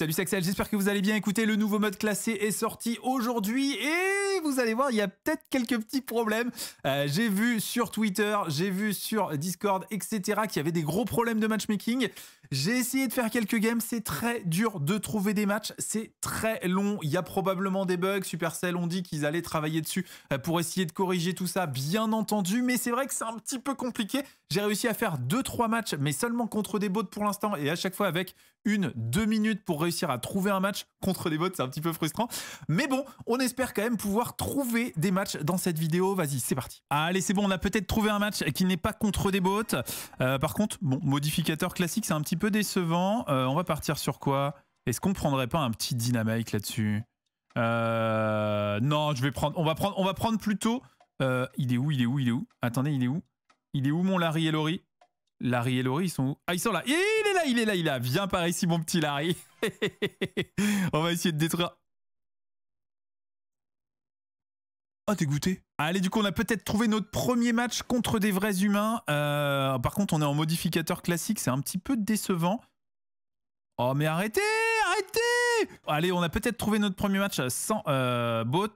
Salut Saxel, j'espère que vous allez bien. Écoutez, le nouveau mode classé est sorti aujourd'hui et vous allez voir, il y a peut-être quelques petits problèmes. Euh, j'ai vu sur Twitter, j'ai vu sur Discord, etc. qu'il y avait des gros problèmes de matchmaking. J'ai essayé de faire quelques games, c'est très dur de trouver des matchs, c'est très long. Il y a probablement des bugs. Supercell ont dit qu'ils allaient travailler dessus euh, pour essayer de corriger tout ça, bien entendu. Mais c'est vrai que c'est un petit peu compliqué. J'ai réussi à faire 2-3 matchs, mais seulement contre des bots pour l'instant et à chaque fois avec une deux minutes pour à trouver un match contre des bots, c'est un petit peu frustrant. Mais bon, on espère quand même pouvoir trouver des matchs dans cette vidéo. Vas-y, c'est parti. Allez, c'est bon, on a peut-être trouvé un match qui n'est pas contre des bots. Euh, par contre, bon, modificateur classique, c'est un petit peu décevant. Euh, on va partir sur quoi Est-ce qu'on prendrait pas un petit dynamite là-dessus euh, Non, je vais prendre. On va prendre. On va prendre plutôt. il est où Il est où Il est où Attendez, il est où Il est où mon Larry et Lori Larry et Lori ils sont où Ah, ils sont là là, il est là, il est là. Viens par ici, mon petit Larry. On va essayer de détruire. Ah, t'es goûté. Allez, du coup, on a peut-être trouvé notre premier match contre des vrais humains. Euh, par contre, on est en modificateur classique, c'est un petit peu décevant. Oh, mais arrêtez Arrêtez Allez, on a peut-être trouvé notre premier match sans euh, bot.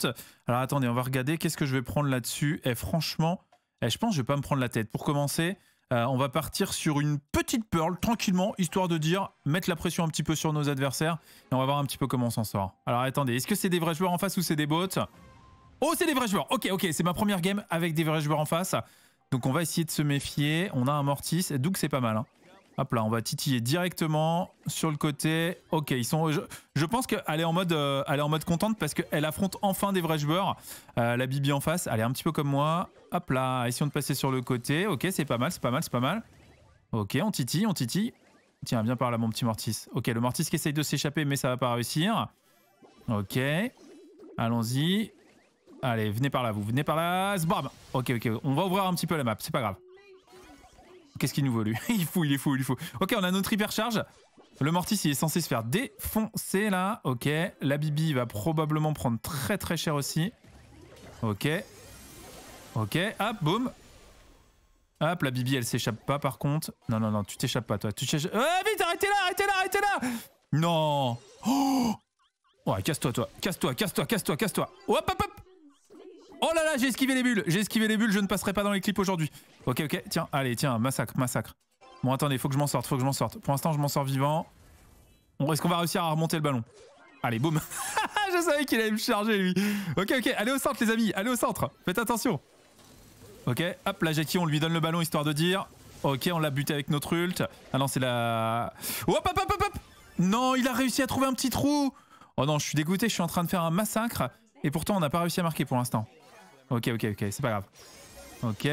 Alors, attendez, on va regarder. Qu'est-ce que je vais prendre là-dessus Et eh, franchement, eh, je pense que je vais pas me prendre la tête. Pour commencer, euh, on va partir sur une petite Pearl, tranquillement, histoire de dire, mettre la pression un petit peu sur nos adversaires. Et on va voir un petit peu comment on s'en sort. Alors attendez, est-ce que c'est des vrais joueurs en face ou c'est des bots Oh, c'est des vrais joueurs Ok, ok, c'est ma première game avec des vrais joueurs en face. Donc on va essayer de se méfier. On a un Mortis, donc c'est pas mal. Hein. Hop là, on va titiller directement sur le côté. Ok, ils sont. Je, pense qu'elle est en mode, euh, elle est en mode contente parce qu'elle affronte enfin des vrais joueurs. Euh, la Bibi en face, elle est un petit peu comme moi. Hop là, essayons de passer sur le côté. Ok, c'est pas mal, c'est pas mal, c'est pas mal. Ok, on titille, on titille. Tiens, viens par là, mon petit Mortis. Ok, le Mortis qui essaye de s'échapper, mais ça va pas réussir. Ok, allons-y. Allez, venez par là, vous venez par là. Bam. Ok, ok, on va ouvrir un petit peu la map, c'est pas grave. Qu'est-ce qu'il nous vaut lui Il est fou, il est fou, il est fou. Ok, on a notre hypercharge. Le Mortis, il est censé se faire défoncer là. Ok, la Bibi va probablement prendre très très cher aussi. Ok. Ok, hop, boum. Hop, la Bibi, elle s'échappe pas par contre. Non, non, non, tu t'échappes pas toi. Tu ah, vite, arrêtez là, arrêtez là, arrêtez là Non Oh Ouais, casse-toi, toi. Casse-toi, casse-toi, casse-toi, casse-toi. Hop, hop, hop Oh là là, j'ai esquivé les bulles. J'ai esquivé les bulles, je ne passerai pas dans les clips aujourd'hui. Ok, ok, tiens, allez, tiens, massacre, massacre. Bon, attendez, faut que je m'en sorte, faut que je m'en sorte. Pour l'instant, je m'en sors vivant. Est-ce qu'on va réussir à remonter le ballon Allez, boum. je savais qu'il allait me charger, lui. Ok, ok, allez au centre, les amis, allez au centre. Faites attention. Ok, hop, là, Jackie, on lui donne le ballon histoire de dire. Ok, on l'a buté avec notre ult. Ah non, c'est la... Hop, hop, hop, hop, hop Non, il a réussi à trouver un petit trou Oh non, je suis dégoûté, je suis en train de faire un massacre. Et pourtant, on n'a pas réussi à marquer pour l'instant. Ok, ok, ok, c'est pas grave. Ok.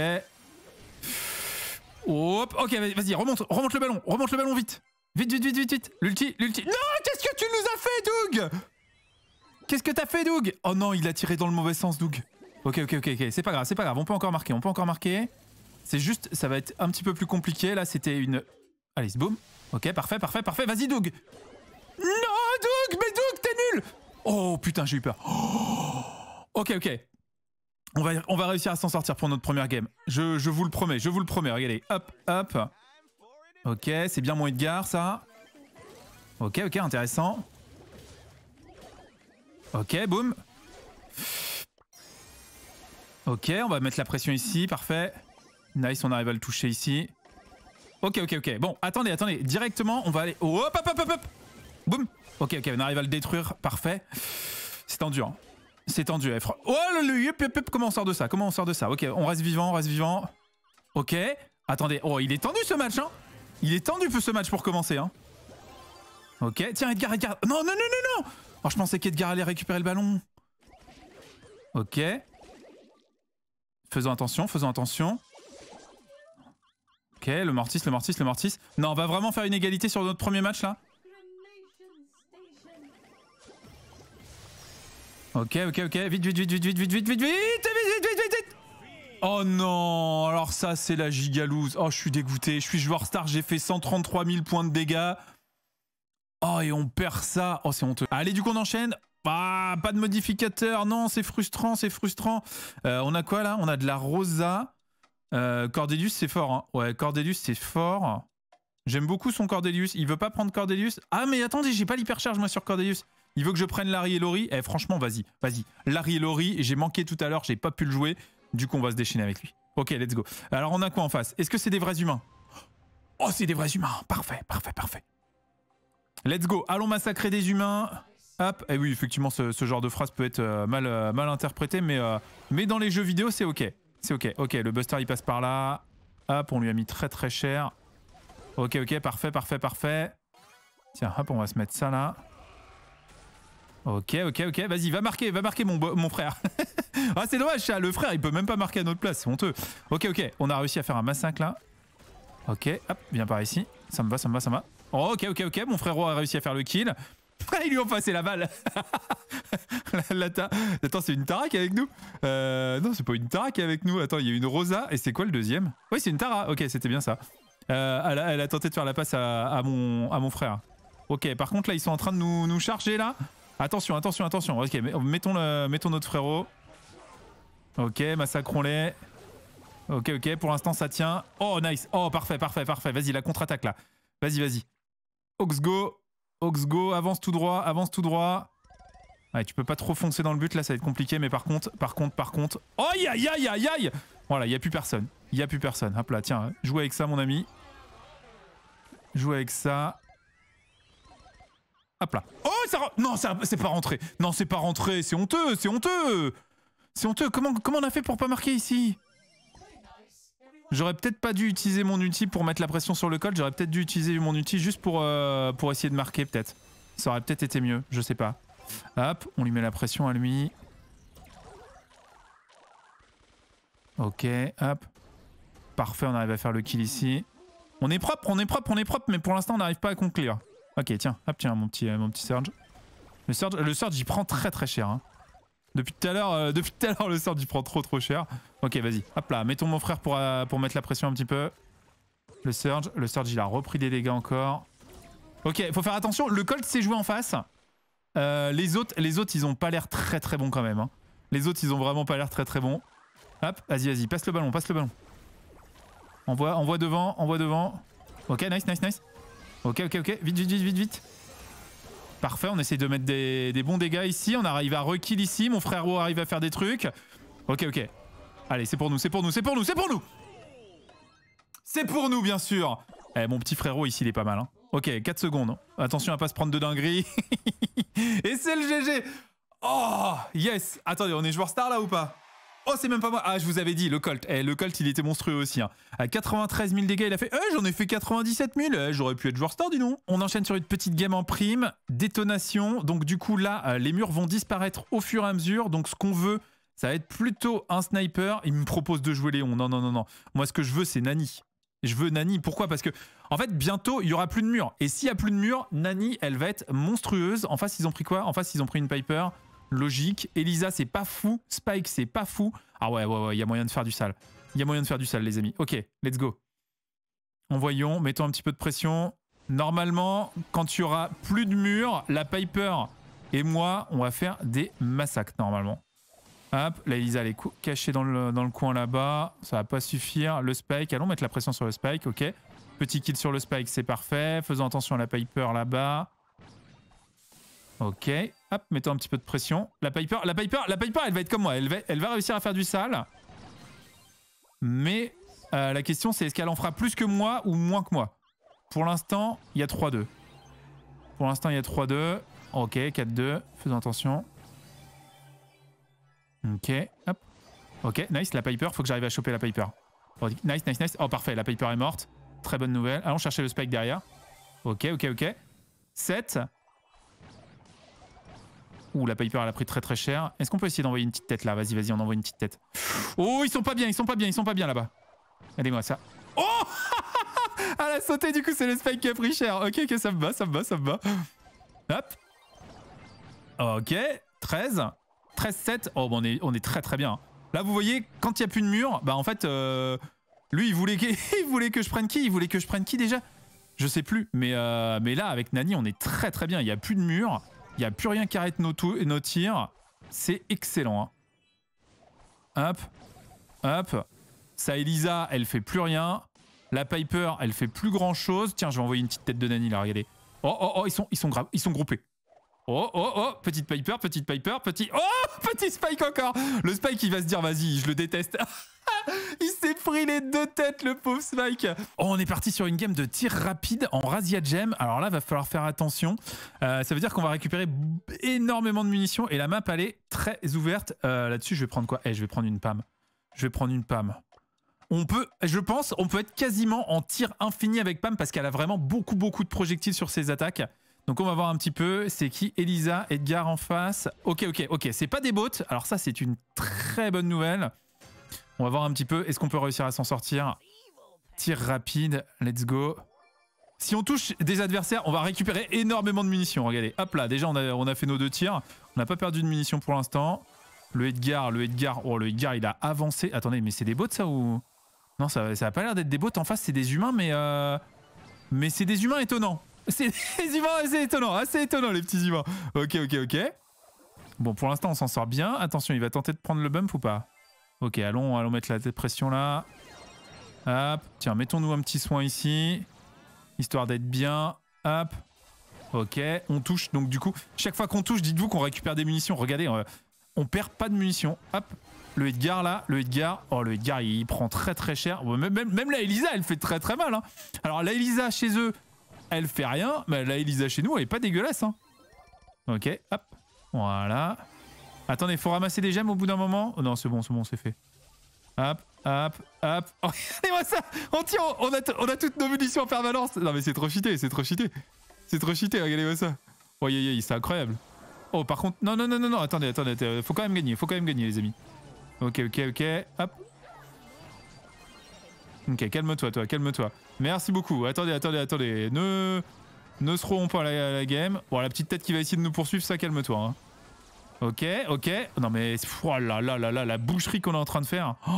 Hop, ok, vas-y, remonte, remonte le ballon, remonte le ballon vite. Vite, vite, vite, vite, vite. L'ulti, l'ulti. Non, qu'est-ce que tu nous as fait, Doug Qu'est-ce que t'as fait, Doug Oh non, il a tiré dans le mauvais sens, Doug. Ok, ok, ok, ok, c'est pas grave, c'est pas grave, on peut encore marquer, on peut encore marquer. C'est juste, ça va être un petit peu plus compliqué. Là, c'était une. Allez, boom. Ok, parfait, parfait, parfait. Vas-y, Doug. Non, Doug, mais Doug, t'es nul. Oh putain, j'ai eu peur. ok, ok. On va, on réussir à s'en sortir pour notre première game. Je, vous le promets, je vous le promets. Regardez, hop, hop. Ok, c'est bien mon Edgar, ça. Ok, ok, intéressant. Ok, boum. Ok, on va mettre la pression ici, parfait. Nice, on arrive à le toucher ici. Ok, ok, ok. Bon, attendez, attendez. Directement, on va aller... Oh, hop, hop, hop, hop, hop. Boum. Ok, ok, on arrive à le détruire, parfait. C'est tendu, hein. C'est tendu, eh, F. Oh là là, comment on sort de ça Comment on sort de ça Ok, on reste vivant, on reste vivant. Ok, attendez. Oh, il est tendu ce match, hein Il est tendu ce match pour commencer, hein Ok, tiens, Edgar, Edgar. Non, non, non, non, non Oh, je pensais qu'Edgar allait récupérer le ballon. Ok. Faisons attention, faisons attention. Ok, le Mortis, le Mortis, le Mortis. Non, on va vraiment faire une égalité sur notre premier match, là Ok, ok, ok. Vite, vite, vite, vite, vite, vite, vite, vite, vite, vite, vite, vite, vite, vite. Oh non Alors ça, c'est la gigalouse. Oh, je suis dégoûté. Je suis joueur star, j'ai fait 133 000 points de dégâts. Oh, et on perd ça. Oh, c'est honteux. Allez, du coup, on enchaîne. Ah, pas de modificateur. Non, c'est frustrant, c'est frustrant. on a quoi, là On a de la Rosa. Euh, Cordelius, c'est fort. Hein. Ouais, Cordelius, c'est fort. J'aime beaucoup son Cordelius. Il veut pas prendre Cordelius. Ah, mais attendez, j'ai pas l'hypercharge, moi, sur Cordelius. Il veut que je prenne Larry et Laurie. Eh, franchement, vas-y, vas-y. Larry et Laurie, j'ai manqué tout à l'heure, j'ai pas pu le jouer. Du coup, on va se déchaîner avec lui. Ok, let's go. Alors, on a quoi en face Est-ce que c'est des vrais humains Oh, c'est des vrais humains. Parfait, parfait, parfait. Let's go. Allons massacrer des humains. Hop. Et eh oui, effectivement, ce, genre de phrase peut être euh, mal, euh, interprétée, mais, euh, mais dans les jeux vidéo, c'est ok. C'est ok. Ok, le Buster, il passe par là. Hop, on lui a mis très très cher. Ok, ok, parfait, parfait, parfait. Tiens, hop, on va se mettre ça là. Ok, ok, ok. Vas-y, va marquer, va marquer mon, mon frère. ah, c'est dommage, Le frère, il peut même pas marquer à notre place. C'est honteux. Ok, ok. On a réussi à faire un massacre là. Ok, hop, viens par ici. Ça me va, ça me va, ça me va. Oh, ok, ok, ok. Mon frérot a réussi à faire le kill. Ils lui ont passé la balle. Attends, c'est une Tara qui est avec nous euh, Non, c'est pas une Tara qui est avec nous. Attends, il y a une Rosa. Et c'est quoi le deuxième Oui, c'est une Tara. Ok, c'était bien ça. Euh, elle, a, tenté de faire la passe à, mon, à mon frère. Ok, par contre, là, ils sont en train de nous, nous charger, là. Attention, attention, attention. Ok, mettons, le, mettons notre frérot. Ok, massacrons-les. Ok, ok, pour l'instant ça tient. Oh, nice. Oh, parfait, parfait, parfait. Vas-y, la contre-attaque là. Vas-y, vas-y. go Ox go avance tout droit, avance tout droit. Ouais, tu peux pas trop foncer dans le but là, ça va être compliqué. Mais par contre, par contre, par contre. Oh, aïe, aïe, aïe, aïe, Voilà, il y a plus personne. Il y a plus personne. Hop là, tiens, joue avec ça, mon ami. Joue avec ça. Hop là. Non, c'est pas rentré. Non, c'est pas rentré. C'est honteux, c'est honteux. C'est honteux. Comment, comment on a fait pour pas marquer ici J'aurais peut-être pas dû utiliser mon outil pour mettre la pression sur le col. J'aurais peut-être dû utiliser mon outil juste pour, euh, pour essayer de marquer, peut-être. Ça aurait peut-être été mieux. Je sais pas. Hop, on lui met la pression à lui. Ok, hop. Parfait, on arrive à faire le kill ici. On est propre, on est propre, on est propre, mais pour l'instant, on n'arrive pas à conclure. Ok, tiens, hop, tiens, mon petit, euh, mon petit Surge. Le Surge, euh, le il prend très très cher. Hein. Depuis tout à l'heure, euh, depuis tout à l'heure, le Surge, il prend trop trop cher. Ok, vas-y. Hop là, mettons mon frère pour, pour mettre la pression un petit peu. Le Surge, le Surge, il a repris des dégâts encore. Ok, faut faire attention. Le Colt s'est joué en face. les, autres, les autres, ils ont pas l'air très très bons quand même. Hein. Les autres, ils ont vraiment pas l'air très très bons. Hop, vas-y, vas-y, passe le ballon, passe le ballon. Envoie, voit, on voit devant, on voit devant. Ok, nice, nice, nice. Ok, ok, ok. Vite, vite, vite, vite, vite. Parfait, on essaye de mettre des, bons dégâts ici. On arrive à rekill ici. Mon frère arrive à faire des trucs. Ok, ok. Allez, c'est pour nous, c'est pour nous, c'est pour nous, c'est pour nous C'est pour nous, bien sûr Eh, mon petit frérot, ici, il est pas mal. Hein. Ok, 4 secondes. Attention à pas se prendre de dinguerie. Et c'est le GG Oh Yes Attendez, on est joueur star, là, ou pas Oh, c'est même pas moi. Ah, je vous avais dit, le Colt. Et eh, le Colt, il était monstrueux aussi. Hein. À 93 000 dégâts, il a fait. Eh, j'en ai fait 97 000. Eh, j'aurais pu être joueur star, dis donc. On enchaîne sur une petite gamme en prime. Détonation. Donc, du coup, là, euh, les murs vont disparaître au fur et à mesure. Donc, ce qu'on veut, ça va être plutôt un sniper. Il me propose de jouer Léon. Non, non, non, non. Moi, ce que je veux, c'est Nani. Je veux Nani. Pourquoi Parce que, en fait, bientôt, il y aura plus de murs. Et s'il y a plus de murs, Nani, elle va être monstrueuse. En face, ils ont pris quoi En face, ils ont pris une Piper logique. Elisa, c'est pas fou. Spike, c'est pas fou. Ah ouais, ouais, ouais, il y a moyen de faire du sale. Il y a moyen de faire du sale, les amis. Ok, let's go. voyons, mettons un petit peu de pression. Normalement, quand il auras aura plus de murs, la Piper et moi, on va faire des massacres, normalement. Hop, la Elisa, elle est cachée dans le, dans le coin là-bas. Ça va pas suffire. Le Spike, allons mettre la pression sur le Spike, ok. Petit kill sur le Spike, c'est parfait. Faisons attention à la Piper là-bas. Ok, Hop, mettons un petit peu de pression. La Piper, la Piper, la Piper, elle va être comme moi. Elle va, elle va réussir à faire du sale. Mais euh, la question, c'est est-ce qu'elle en fera plus que moi ou moins que moi Pour l'instant, il y a 3-2. Pour l'instant, il y a 3-2. Ok, 4-2. Faisons attention. Ok, hop. Ok, nice, la Piper. Faut que j'arrive à choper la Piper. Nice, nice, nice. Oh, parfait, la Piper est morte. Très bonne nouvelle. Allons chercher le spike derrière. Ok, ok, ok. 7. Ouh, la Piper, elle a pris très très cher. Est-ce qu'on peut essayer d'envoyer une petite tête là Vas-y, vas-y, on envoie une petite tête. Oh, ils sont pas bien, ils sont pas bien, ils sont pas bien là-bas. Regardez-moi ça. Oh Ah, la sauté, du coup, c'est le spike qui a pris cher. Ok, que ça me bat ça me bat ça me bat. Hop. Ok, 13. 13, 7. Oh, bon on, est, on est très très bien. Hein. Là, vous voyez, quand il n'y a plus de mur, bah en fait, euh, lui, il voulait, que, il voulait que je prenne qui Il voulait que je prenne qui déjà Je sais plus. Mais, euh, mais là, avec Nani, on est très très bien. Il n'y a plus de mur. Il n'y a plus rien qui arrête nos, tirs. C'est excellent. Hein. Hop. Hop. Ça, Elisa, elle fait plus rien. La Piper, elle fait plus grand chose. Tiens, je vais envoyer une petite tête de Nani là, regardez. Oh, oh, oh, ils sont, ils sont, ils sont groupés. Oh, oh, oh, petite Piper, petite Piper, petit. Oh, petit Spike encore Le Spike, il va se dire, vas-y, je le déteste. Il s'est pris les deux têtes, le pauvre Spike. On est parti sur une game de tir rapide en Razia Gem. Alors là, va falloir faire attention. Euh, ça veut dire qu'on va récupérer énormément de munitions et la map, elle est très ouverte. Euh, là-dessus, je vais prendre quoi Eh, je vais prendre une PAM. Je vais prendre une PAM. On peut, je pense, on peut être quasiment en tir infini avec PAM parce qu'elle a vraiment beaucoup, beaucoup de projectiles sur ses attaques. Donc on va voir un petit peu, c'est qui Elisa, Edgar en face. Ok, ok, ok, c'est pas des bots. Alors ça, c'est une très bonne nouvelle. On va voir un petit peu, est-ce qu'on peut réussir à s'en sortir Tir rapide, let's go. Si on touche des adversaires, on va récupérer énormément de munitions. Regardez, hop là, déjà on a, fait nos deux tirs. On n'a pas perdu de munitions pour l'instant. Le Edgar, le Edgar, oh le Edgar il a avancé. Attendez, mais c'est des bots ça ou... Non, ça, n'a a pas l'air d'être des bots. En face, c'est des humains, mais... Euh, mais c'est des humains étonnants. C'est des humains assez étonnants, assez étonnants les petits humains. Ok, ok, ok. Bon, pour l'instant, on s'en sort bien. Attention, il va tenter de prendre le bump ou pas Ok, allons, allons mettre la pression là. Hop, tiens, mettons-nous un petit soin ici. Histoire d'être bien. Hop. Ok, on touche. Donc du coup, chaque fois qu'on touche, dites-vous qu'on récupère des munitions. Regardez, euh, on, perd pas de munitions. Hop. Le Edgar là, le Edgar, oh le Edgar il, prend très très cher. Même, la Elisa elle fait très très mal. Hein. Alors la Elisa chez eux, elle fait rien, mais la Elisa chez nous elle est pas dégueulasse. Hein. Ok, hop, voilà. Attendez, faut ramasser des gemmes au bout d'un moment. Oh non, c'est bon, c'est bon, c'est fait. Hop, hop, hop. Oh, regardez-moi ça On tire on a, on a, toutes nos munitions en permanence. Non mais c'est trop cheaté, c'est trop cheaté. C'est trop cheaté, regardez-moi ça. Oh yeah, yeah, c'est incroyable. Oh par contre, non, non, non, non, non, attendez, attendez, attendez, faut quand même gagner, faut quand même gagner les amis. Ok, ok, ok, hop. Ok, calme-toi, toi, calme-toi. Merci beaucoup. Attendez, attendez, attendez. Ne, ne se rompons pas la, la game. Bon, la petite tête qui va essayer de nous poursuivre, ça, calme-toi. Hein. Ok, ok. Non mais, voilà, oh là là là la boucherie qu'on est en train de faire. Oh.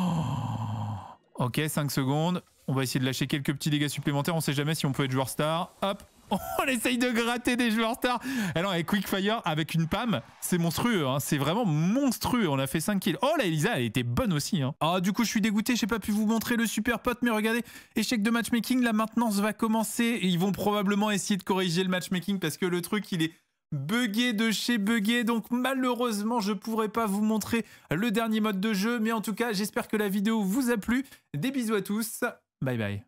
Ok, 5 secondes. On va essayer de lâcher quelques petits dégâts supplémentaires. On sait jamais si on peut être joueur star. Hop, on essaye de gratter des joueurs stars. Alors, eh avec Quickfire, avec une PAM, c'est monstrueux. Hein. C'est vraiment monstrueux. On a fait 5 kills. Oh, la Elisa, elle était bonne aussi. Hein. Ah, du coup, je suis dégoûté. je J'ai pas pu vous montrer le super pote. Mais regardez, échec de matchmaking. La maintenance va commencer. ils vont probablement essayer de corriger le matchmaking parce que le truc, il est buggé de chez buggé. Donc malheureusement, je ne pourrai pas vous montrer le dernier mode de jeu. Mais en tout cas, j'espère que la vidéo vous a plu. Des bisous à tous. Bye bye.